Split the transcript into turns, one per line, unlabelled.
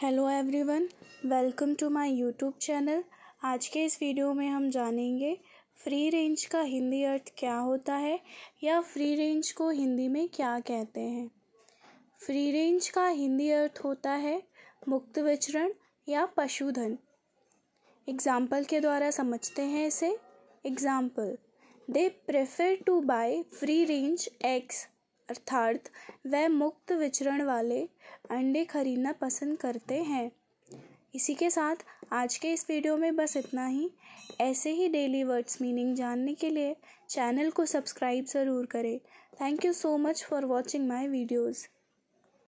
hello everyone welcome to my YouTube channel आज के इस वीडियो में हम जानेंगे फ्री रेंज का हिंदी अर्थ क्या होता है या फ्री रेंज को हिंदी में क्या कहते हैं फ्री रेंज का हिंदी अर्थ होता है मुक्त विचरण या पशुधन एग्जाम्पल के द्वारा समझते हैं इसे example they prefer to buy free range eggs अर्थात वह मुक्त विचरण वाले अंडे खरीदना पसंद करते हैं इसी के साथ आज के इस वीडियो में बस इतना ही ऐसे ही डेली वर्ड्स मीनिंग जानने के लिए चैनल को सब्सक्राइब ज़रूर करें thank you so much for watching my videos